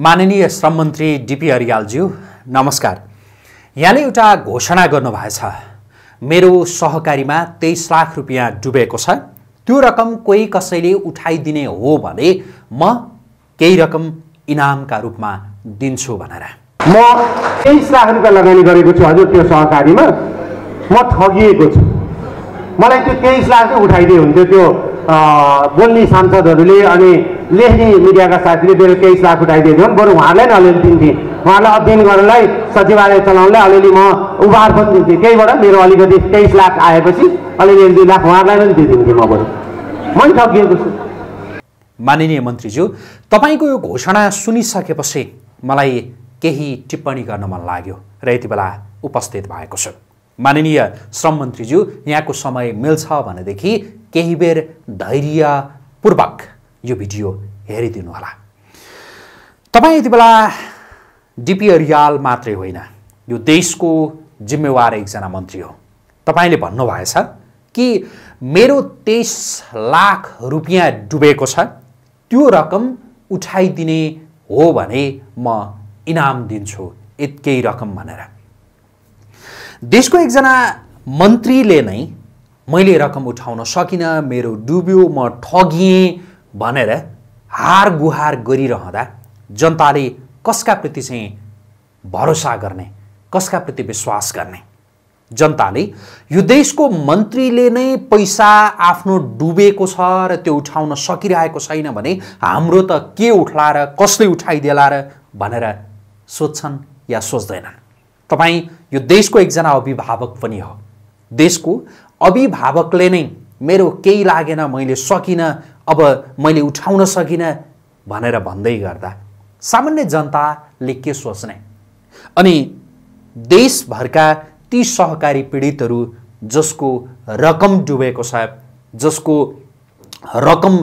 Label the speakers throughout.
Speaker 1: माननीय श्रम मन्त्री डिपी अरियालज्यू नमस्कार यहाँले एउटा घोषणा गर्नुभएछ मेरो सहकारीमा तेइस लाख रुपियाँ डुबेको छ त्यो रकम कोही कसैले उठाइदिने हो भने म केही रकम इनामका रूपमा दिन्छु भनेर म तेइस लाख रुपियाँ लगानी गरेको छु हजुर त्यो सहकारीमा म ठगिएको छु मलाई त्यो तेइस लाख नै हुन्थ्यो त्यो बोल्ने सांसदहरूले अनि लेख्ने मिडियाका साथीले बेलुकै उठाइदिएको थियो बरु उहाँहरूलाई नै अलिअलि दिन्थेँ उहाँलाई अध्ययन गर्नलाई सचिवालय चलाउनलाई अलिअलि म उभार पनि दिन्थेँ त्यहीबाट मेरो अलिकति तेइस लाख आएपछि अलिअलि एक दुई लाख उहाँहरूलाई नै दिइदिन्थेँ म बरु मै ठगिएको छु माननीय मन्त्रीज्यू तपाईँको यो घोषणा सुनिसकेपछि मलाई केही टिप्पणी गर्न मन लाग्यो र यति बेला उपस्थित भएको छु माननीय श्रम मन्त्रीज्यू यहाँको समय मिल्छ भनेदेखि केही बेर धैर्यपूर्वक यो भिडियो हेरिदिनु होला तपाईँ यति बेला डिपी अरियाल मात्रै होइन यो देशको जिम्मेवार एकजना मन्त्री हो तपाईँले भन्नुभएछ कि मेरो तेइस लाख रुपियाँ डुबेको छ त्यो रकम उठाइदिने हो भने म इनाम दिन्छु यत्कै रकम भनेर देशको एकजना मन्त्रीले नै मैले रकम उठाउन सकिनँ मेरो डुब्यो म ठगिएँ भनेर हार गुहार गरिरहँदा जनताले कसका प्रति चाहिँ भरोसा गर्ने कसका प्रति विश्वास गर्ने जनताले यो देशको मन्त्रीले नै पैसा आफ्नो डुबेको छ र त्यो उठाउन सकिरहेको छैन भने हाम्रो त के उठ्ला र कसले उठाइदेला र भनेर सोध्छन् या सोच्दैनन् तपाईँ यो देशको एकजना अभिभावक पनि हो देशको अभिभावकले नै मेरो केही लागेन मैले सकिनँ अब मैले उठाउन सकिनँ भनेर भन्दै गर्दा सामान्य जनताले के सोच्ने अनि देशभरका ती सहकारी पीडितहरू जसको रकम डुबेको छ जसको रकम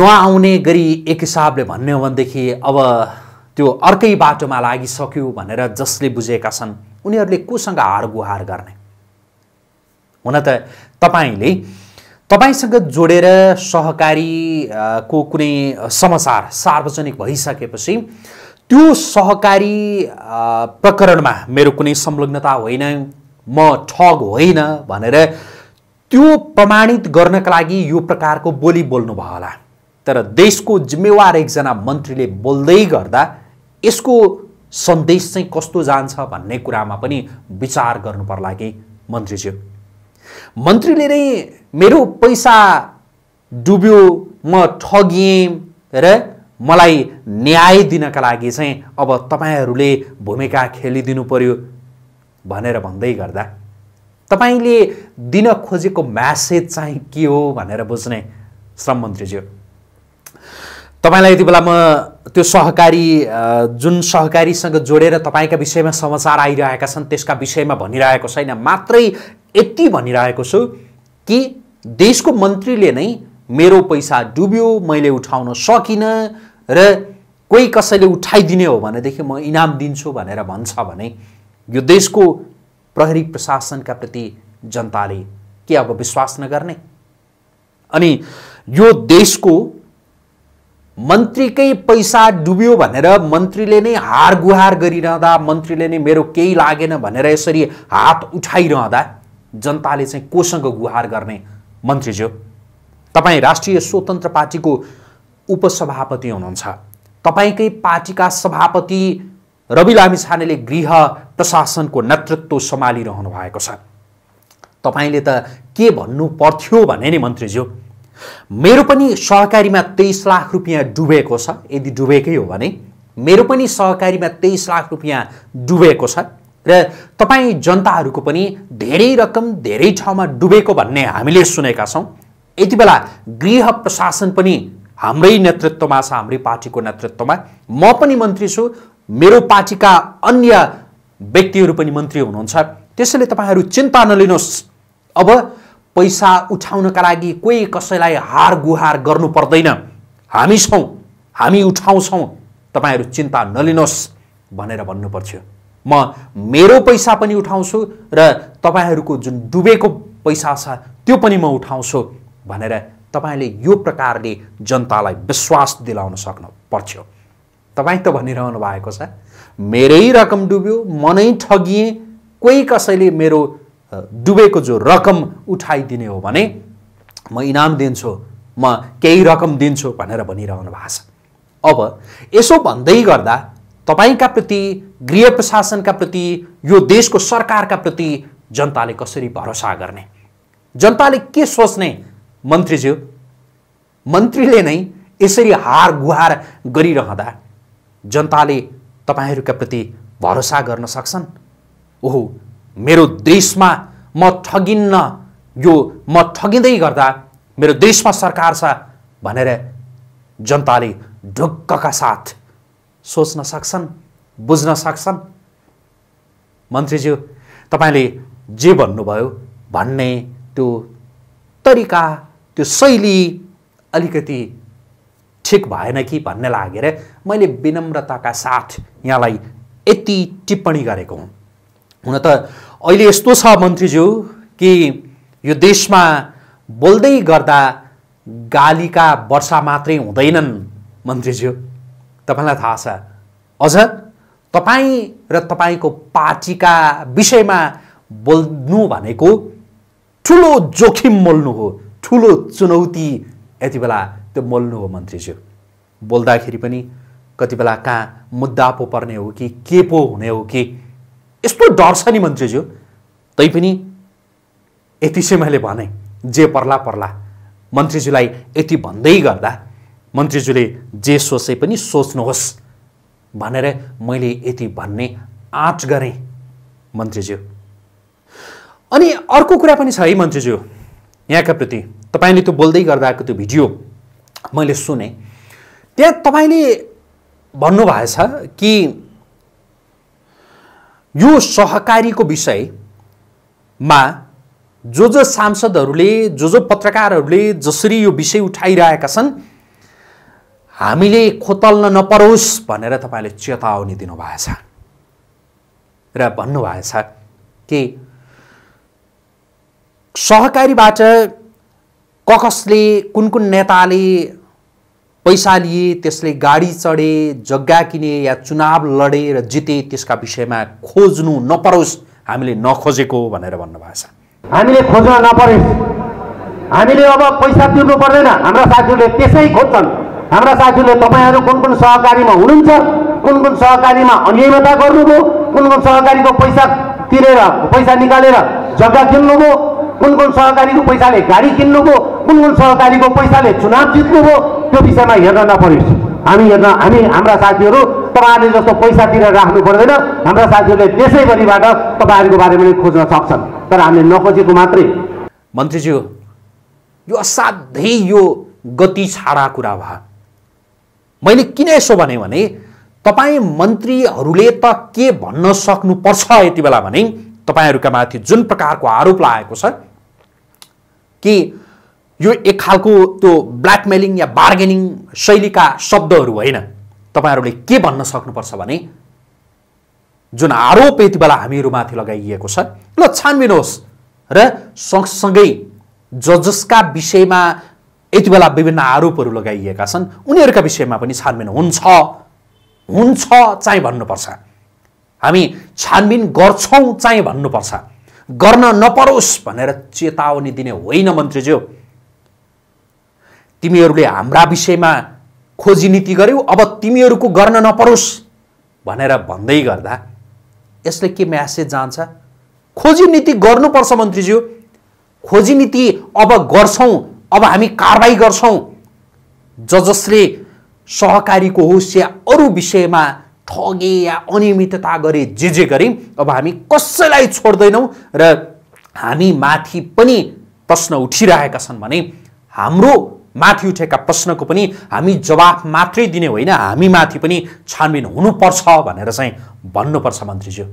Speaker 1: नआउने गरी एक हिसाबले भन्ने हो भनेदेखि अब त्यो अर्कै बाटोमा लागिसक्यो भनेर जसले बुझेका छन् उनीहरूले कोसँग हार गुहार गर्ने हुन त तपाईँले तपाईँसँग जोडेर सहकारी को कुनै समाचार सार्वजनिक भइसकेपछि त्यो सहकारी प्रकरणमा मेरो कुनै संलग्नता होइन म ठग होइन भनेर त्यो प्रमाणित गर्नका लागि यो प्रकारको बोली बोल्नुभयो होला तर देशको जिम्मेवार एकजना मन्त्रीले बोल्दै गर्दा यसको सन्देश चाहिँ कस्तो जान्छ भन्ने कुरामा पनि विचार गर्नुपर्ला कि मन्त्रीज्यू मन्त्रीले नै मेरो पैसा डुब्यो म ठगिएँ र मलाई न्याय दिनका लागि चाहिँ अब तपाईँहरूले भूमिका खेलिदिनु पर्यो भनेर भन्दै गर्दा तपाईँले दिन खोजेको म्यासेज चाहिँ के हो भनेर बुझ्ने श्रम मन्त्रीज्यू तपाईँलाई यति बेला म त्यो सहकारी जुन सहकारीसँग जोडेर तपाईँका विषयमा समाचार आइरहेका छन् त्यसका विषयमा भनिरहेको छैन मात्रै यति भनिरहेको छु कि देशको मन्त्रीले नै मेरो पैसा डुब्यो मैले उठाउन सकिनँ र कोही कसैले उठाइदिने हो भनेदेखि म इनाम दिन्छु भनेर भन्छ भने यो देशको प्रहरी प्रशासनका प्रति जनताले के अब विश्वास नगर्ने अनि यो देशको मन्त्रीकै पैसा डुब्यो भनेर मन्त्रीले नै हार गुहार गरिरहँदा मन्त्रीले नै मेरो केही लागेन भनेर यसरी हात उठाइरहँदा जनताले चाहिँ कोसँग गुहार गर्ने मन्त्रीज्यू तपाईँ राष्ट्रिय स्वतन्त्र पार्टीको उपसभापति हुनुहुन्छ तपाईँकै पार्टीका सभापति रवि लामिछानेले गृह प्रशासनको नेतृत्व सम्हालिरहनु भएको छ तपाईँले त के भन्नु पर्थ्यो भने नि मन्त्रीज्यू मेरो पनि सहकारीमा तेइस लाख रुपियाँ डुबेको छ यदि डुबेकै हो भने मेरो पनि सहकारीमा तेइस लाख रुपियाँ डुबेको छ र तपाईँ जनताहरूको पनि धेरै रकम धेरै ठाउँमा डुबेको भन्ने हामीले सुनेका छौँ यति बेला गृह प्रशासन पनि हाम्रै नेतृत्वमा छ हाम्रै पार्टीको नेतृत्वमा म पनि मन्त्री छु मेरो पार्टीका अन्य व्यक्तिहरू पनि मन्त्री हुनुहुन्छ त्यसैले तपाईँहरू चिन्ता नलिनुहोस् अब पैसा उठाउनका लागि कोही कसैलाई हार गुहार गर्नु पर्दैन हामी छौँ हामी उठाउँछौँ तपाईँहरू चिन्ता नलिनुहोस् भनेर भन्नुपर्थ्यो म मेरो पैसा पनि उठाउँछु र तपाईँहरूको जुन डुबेको पैसा छ त्यो पनि म उठाउँछु भनेर तपाईँले यो प्रकारले जनतालाई विश्वास दिलाउन सक्नु पर्थ्यो तपाईँ त भनिरहनु भएको छ मेरै रकम डुब्यो म नै ठगिएँ कोही कसैले मेरो डुबेको जो रकम उठाइदिने हो भने म इनाम दिन्छु म केही रकम दिन्छु भनेर भनिरहनु भएको छ अब यसो भन्दै गर्दा तपाईँका प्रति गृह प्रशासनका प्रति यो देशको सरकारका प्रति जनताले कसरी भरोसा गर्ने जनताले के सोच्ने मन्त्रीज्यू मन्त्रीले नै यसरी हार गुहार गरिरहँदा जनताले तपाईँहरूका प्रति भरोसा गर्न सक्छन् ओहो मेरो देशमा म ठगिन्न यो म ठगिँदै गर्दा मेरो देशमा सरकार छ भनेर जनताले ढुक्कका साथ सोच्न सक्छन् बुझ्न सक्छन् मन्त्रीज्यू तपाईँले जे भन्नुभयो भन्ने त्यो तरिका त्यो शैली अलिकति ठिक भएन कि भन्ने लागेर मैले विनम्रताका साथ यहाँलाई यति टिप्पणी गरेको हुँ हुन त अहिले यस्तो छ मन्त्रीज्यू कि यो देशमा बोल्दै गर्दा गालीका वर्षा मात्रै हुँदैनन् मन्त्रीज्यू तपाईँलाई थाहा छ अझ तपाईँ र तपाईँको पार्टीका विषयमा बोल्नु भनेको ठुलो जोखिम मोल्नु हो ठुलो चुनौती यति बेला त्यो मोल्नु हो मन्त्रीज्यू बोल्दाखेरि पनि कति बेला कहाँ मुद्दा पो पर्ने हो कि के पो हुने हो कि यस्तो डर छ नि मन्त्रीज्यू तैपनि यति चाहिँ मैले भने जे पर्ला पर्ला मन्त्रीज्यूलाई यति भन्दै गर्दा मन्त्रीज्यूले जे सोचे पनि सोच्नुहोस् भनेर मैले यति भन्ने आँट गरेँ मन्त्रीज्यू अनि अर्को कुरा पनि छ है मन्त्रीज्यू यहाँका प्रति तपाईँले त्यो बोल्दै गर्दा आएको त्यो भिडियो मैले सुने त्यहाँ तपाईँले भन्नुभएछ कि यो सहकारीको विषयमा जो जो सांसदहरूले जो जो पत्रकारहरूले जसरी यो विषय उठाइरहेका छन् हामीले खोतल्न नपरोस् भनेर तपाईँले चेतावनी दिनुभएछ र भन्नुभएछ कि सहकारीबाट ककसले कुन कुन नेताले पैसा लिए त्यसले गाडी चढे जग्गा किने या चुनाव लडे र जिते त्यसका विषयमा खोज्नु नपरोस् हामीले नखोजेको भनेर भन्नुभएको छ हामीले खोज्न नपरोस् हामीले अब पैसा तिर्नु पर्दैन हाम्रा साथीहरूले त्यसै खोज्छन् हाम्रा साथीहरूले तपाईँहरू कुन कुन सहकारीमा हुनुहुन्छ कुन कुन सहकारीमा अनियमितता गर्नुभयो कुन कुन सहकारीको पैसा तिरेर पैसा निकालेर जग्गा किन्नुभयो कुन कुन सहकारीको पैसाले गाडी किन्नुभयो कुन कुन सहकारीको पैसाले चुनाव जित्नुभयो त्यो विषयमा हेर्न नपरोस् हामी हेर्न हामी हाम्रा साथीहरू तपाईँहरूले जस्तो पैसा तिरेर राख्नु पर्दैन हाम्रा साथीहरूले देशैभरिबाट तपाईँहरूको बारेमा खोज्न सक्छन् तर हामीले नखोजेको मात्रै मन्त्रीज्यू यो असाध्यै यो गति छाडा कुरा भयो मैले किन यसो भने भने तपाईँ मन्त्रीहरूले त के भन्न सक्नुपर्छ यति बेला भने तपाईँहरूका माथि जुन प्रकारको आरोप लागेको छ कि यो एक खालको त्यो ब्ल्याकमेलिङ या बार्गेनिङ शैलीका शब्दहरू होइन तपाईँहरूले के भन्न सक्नुपर्छ भने जुन आरोप यति बेला हामीहरूमाथि लगाइएको छ ल छानबिन र सँगसँगै जजसका विषयमा यति बेला विभिन्न आरोपहरू लगाइएका छन् उनीहरूका विषयमा पनि छानबिन हुन्छ हुन्छ चाहिँ भन्नुपर्छ हामी छानबिन गर्छौँ चाहिँ भन्नुपर्छ गर्न नपरोस् भनेर चेतावनी दिने होइन मन्त्रीज्यू तिमीहरूले हाम्रा विषयमा खोजी नीति गर्यौ अब तिमीहरूको गर्न नपरोस् भनेर भन्दै गर्दा यसले के म्यासेज जान्छ खोजी नीति गर्नुपर्छ मन्त्रीज्यू खोजी नीति अब गर्छौँ अब हामी कारवाही गर्छौँ ज जसले सहकारीको होस् या अरू विषयमा ठगे या अनियमितता गरे जे जे गरे अब हामी कसैलाई छोड्दैनौँ र हामी माथि पनि प्रश्न उठिरहेका छन् भने हाम्रो माथि उठेका प्रश्नको पनि हामी जवाफ मात्रै दिने होइन हामी माथि पनि छानबिन हुनुपर्छ भनेर चाहिँ भन्नुपर्छ मन्त्रीज्यू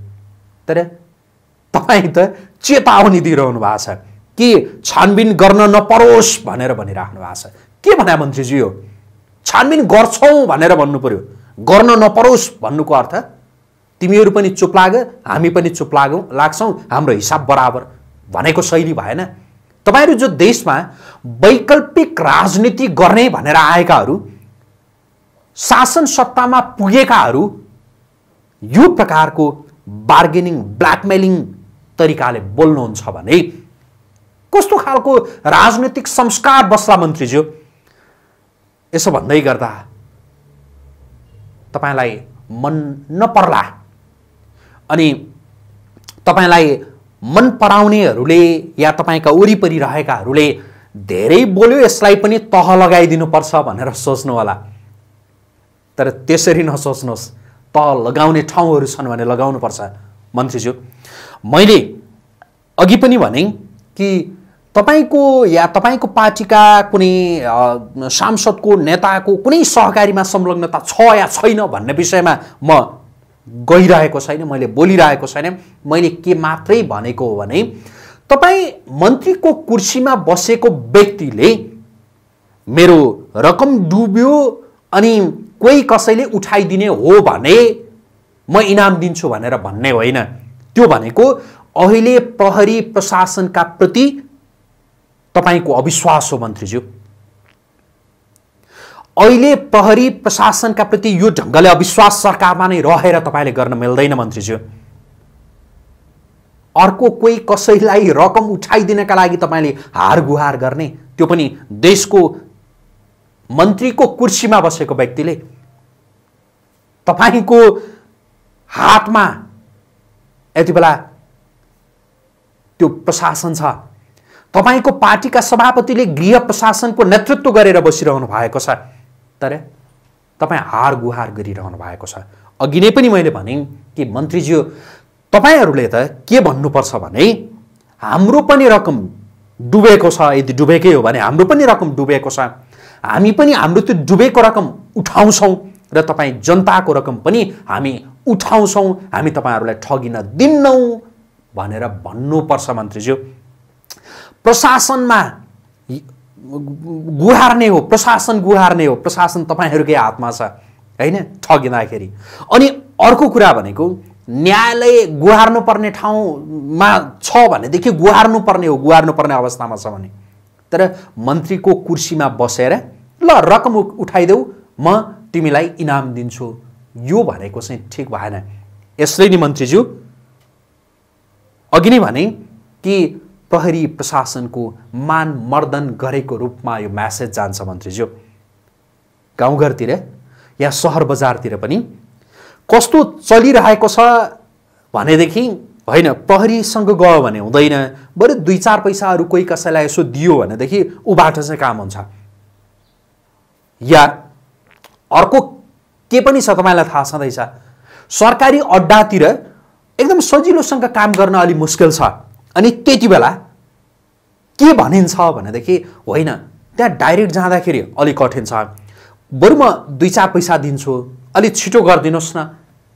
Speaker 1: तर तपाईँ त चेतावनी दिइरहनु भएको छ कि छानबिन गर्न नपरोस् भनेर भनिराख्नु भएको छ के भन्यो मन्त्रीजी यो छानबिन गर्छौँ भनेर भन्नु पऱ्यो गर्न नपरोस् भन्नुको अर्थ तिमीहरू पनि चुप लाग हामी पनि चुप लागौँ लाग्छौँ हाम्रो हिसाब बराबर भनेको शैली भएन तपाईँहरू जो देशमा वैकल्पिक राजनीति गर्ने भनेर आएकाहरू शासन सत्तामा पुगेकाहरू यो प्रकारको बार्गेनिङ ब्ल्याकमेलिङ तरिकाले बोल्नुहुन्छ भने कस्तो खालको राजनैतिक संस्कार बस्ला मन्त्रीज्यू यसो भन्दै गर्दा तपाईँलाई मन नपर्ला अनि तपाईँलाई मन पराउनेहरूले या तपाईँका वरिपरि रहेकाहरूले धेरै बोल्यो यसलाई पनि तह लगाइदिनुपर्छ भनेर सोच्नु होला तर त्यसरी नसोच्नुहोस् तह लगाउने ठाउँहरू छन् भने लगाउनुपर्छ मन्त्रीज्यू मैले अघि पनि भने कि तपाईँको या तपाईँको पार्टीका कुनै सांसदको नेताको कुनै सहकारीमा संलग्नता छ या छैन भन्ने विषयमा म गइरहेको छैन मैले बोलिरहेको छैन मैले के मात्रै भनेको हो भने तपाईँ मन्त्रीको कुर्सीमा बसेको व्यक्तिले मेरो रकम डुब्यो अनि कोही कसैले उठाइदिने हो भने म इनाम दिन्छु भनेर भन्ने होइन त्यो भनेको अहिले प्रहरी प्रशासनका प्रति तपाईँको अविश्वास हो मन्त्रीज्यू अहिले प्रहरी प्रशासनका प्रति यो ढङ्गले अविश्वास सरकारमा नै रहेर तपाईँले गर्न मिल्दैन मन्त्रीज्यू अर्को कोही कसैलाई रकम उठाइदिनका लागि तपाईँले हार गुहार गर्ने त्यो पनि देशको मन्त्रीको कुर्सीमा बसेको व्यक्तिले तपाईँको हातमा यति बेला त्यो प्रशासन छ तपाईँको पार्टीका सभापतिले गृह प्रशासनको नेतृत्व गरेर बसिरहनु भएको छ तर तपाईँ हार गुहार गरिरहनु भएको छ अघि नै पनि मैले भनेँ कि मन्त्रीज्यू तपाईँहरूले त के भन्नुपर्छ भने हाम्रो पनि रकम डुबेको छ यदि डुबेकै हो भने हाम्रो पनि रकम डुबेको छ हामी पनि हाम्रो त्यो डुबेको रकम उठाउँछौँ र तपाईँ जनताको रकम पनि हामी उठाउँछौँ हामी तपाईँहरूलाई ठगिन दिन्नौँ भनेर भन्नुपर्छ मन्त्रीज्यू प्रशासनमा गुहार्ने हो प्रशासन गुहार्ने हो प्रशासन तपाईँहरूकै हातमा छ होइन ठगिँदाखेरि अनि अर्को कुरा भनेको न्यायालय गुहार्नुपर्ने ठाउँमा छ भनेदेखि गुहार्नुपर्ने हो गुहार्नुपर्ने अवस्थामा छ भने तर मन्त्रीको कुर्सीमा बसेर ल रकम उठाइदेऊ म तिमीलाई इनाम दिन्छु यो भनेको चाहिँ ठिक भएन यसले नि मन्त्रीज्यू अघि नै भने कि प्रहरी प्रशासनको मान मर्दन गरेको रूपमा यो म्यासेज जान्छ मन्त्रीज्यू गाउँघरतिर या सहर बजारतिर पनि कस्तो चलिरहेको छ भनेदेखि होइन प्रहरीसँग गयो भने हुँदैन बरु दुई चार पैसाहरू कोही कसैलाई यसो दियो भनेदेखि ऊबाट चाहिँ काम हुन्छ या अर्को के पनि छ तपाईँलाई थाहा छँदैछ सरकारी अड्डातिर एकदम सजिलोसँग काम गर्न अलि मुस्किल छ अनि त्यति बेला के भनिन्छ भनेदेखि होइन त्यहाँ डाइरेक्ट जाँदाखेरि अलिक कठिन छ बरु म दुई चार पैसा दिन्छु अलिक छिटो गरिदिनुहोस् न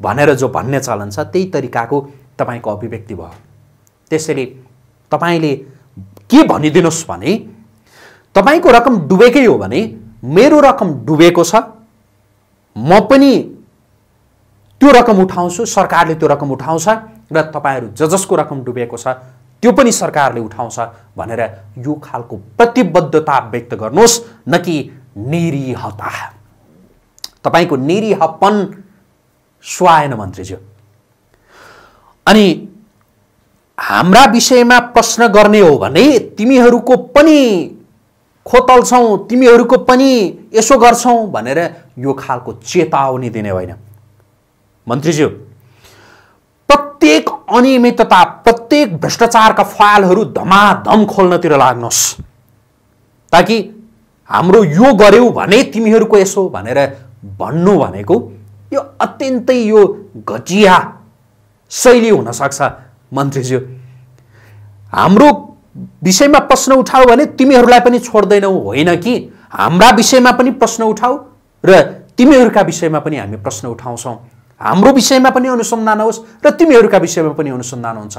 Speaker 1: भनेर जो भन्ने चलन छ त्यही तरिकाको तपाईँको अभिव्यक्ति भयो त्यसैले तपाईँले के भनिदिनुहोस् भने तपाईँको रकम डुबेकै हो भने मेरो रकम डुबेको छ म पनि त्यो रकम उठाउँछु सरकारले त्यो रकम उठाउँछ र तपाईँहरू ज जसको रकम डुबेको छ त्यो पनि सरकारले उठाउँछ भनेर यो खालको प्रतिबद्धता व्यक्त गर्नुहोस् न कि निरीहता तपाईँको निरीहपन स्वायन मन्त्रीज्यू अनि हाम्रा विषयमा प्रश्न गर्ने हो भने तिमीहरूको पनि खोतल्छौ तिमीहरूको पनि यसो गर्छौ भनेर यो खालको चेतावनी दिने होइन मन्त्रीज्यू प्रत्येक अनियमितता प्रत्येक भ्रष्टाचारका फाइलहरू धमाधम खोल्नतिर लाग्नुहोस् ताकि हाम्रो यो गऱ्यौ भने तिमीहरूको यसो भनेर भन्नु भनेको यो अत्यन्तै यो घटिया शैली हुनसक्छ मन्त्रीज्यू हाम्रो विषयमा प्रश्न उठाऊ भने तिमीहरूलाई पनि छोड्दैनौ होइन कि हाम्रा विषयमा पनि प्रश्न उठाऊ र तिमीहरूका विषयमा पनि हामी प्रश्न उठाउँछौँ हाम्रो विषयमा पनि अनुसन्धान होस् र तिमीहरूका विषयमा पनि अनुसन्धान हुन्छ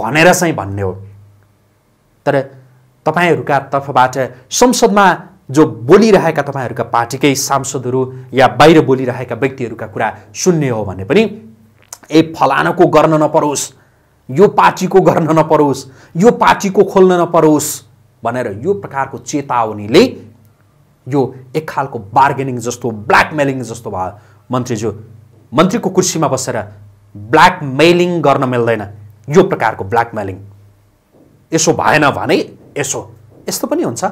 Speaker 1: भनेर चाहिँ भन्ने हो तर तपाईँहरूका तर्फबाट संसदमा जो बोलिरहेका तपाईँहरूका पार्टीकै सांसदहरू या बाहिर बोलिरहेका व्यक्तिहरूका कुरा सुन्ने हो भने पनि ए फलानाको गर्न नपरोस् यो पार्टीको गर्न नपरोस् यो पार्टीको खोल्न नपरोस् भनेर यो प्रकारको चेतावनीले यो एक खालको बार्गेनिङ जस्तो ब्ल्याकमेलिङ जस्तो भयो मन्त्रीज्यू मन्त्रीको कुर्सीमा बसेर ब्ल्याकमेलिङ गर्न मिल्दैन यो प्रकारको ब्ल्याकमेलिङ यसो भएन भने यसो यस्तो पनि हुन्छ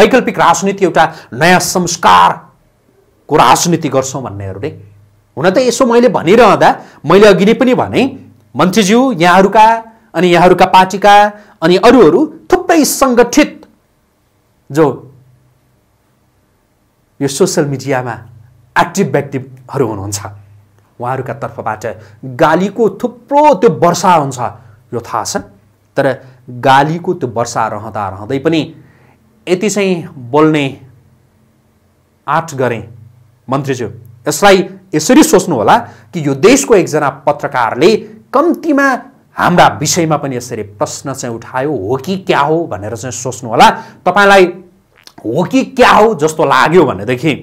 Speaker 1: वैकल्पिक राजनीति एउटा नयाँ संस्कारको राजनीति गर्छौँ भन्नेहरूले हुन त यसो मैले भनिरहँदा मैले अघि नै पनि भने मन्त्रीज्यू यहाँहरूका अनि यहाँहरूका पार्टीका अनि अरूहरू थुप्रै सङ्गठित जो यो सोसियल मिडियामा एक्टिभ व्यक्तिहरू हुनुहुन्छ उहाँहरूका तर्फबाट गालीको थुप्रो त्यो वर्षा हुन्छ यो थाहा छ तर गालीको त्यो वर्षा रहँदा रहँदै पनि यति चाहिँ बोल्ने आँट गरे मन्त्रीज्यू यसलाई यसरी सोच्नु होला कि यो देशको एकजना पत्रकारले कम्तीमा हाम्रा विषयमा पनि यसरी प्रश्न चाहिँ उठायो हो कि क्या हो भनेर चाहिँ सोच्नु होला तपाईँलाई हो कि क्या हो जस्तो लाग्यो भनेदेखि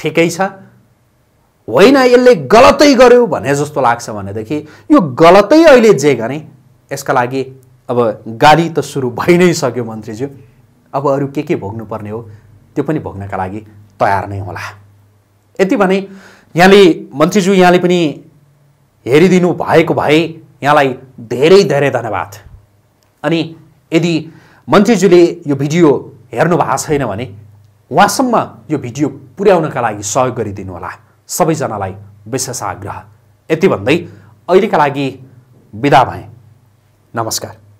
Speaker 1: ठिकै छ होइन यसले गलतै गर्यो भने जस्तो लाग्छ भनेदेखि यो गलतै अहिले जे गरेँ यसका लागि अब गाली त सुरु भइ नै सक्यो मन्त्रीज्यू अब अरू के के भोग्नुपर्ने हो त्यो पनि भोग्नका लागि तयार नै होला यति भने यहाँले मन्त्रीज्यू यहाँले पनि हेरिदिनु भएको भए यहाँलाई धेरै धेरै धन्यवाद अनि यदि मन्त्रीज्यूले यो भिडियो हेर्नु भएको छैन भने उहाँसम्म यो भिडियो पुर्याउनका लागि सहयोग गरिदिनु होला सबैजनालाई विशेष आग्रह यति भन्दै अहिलेका लागि बिदा भएँ नमस्कार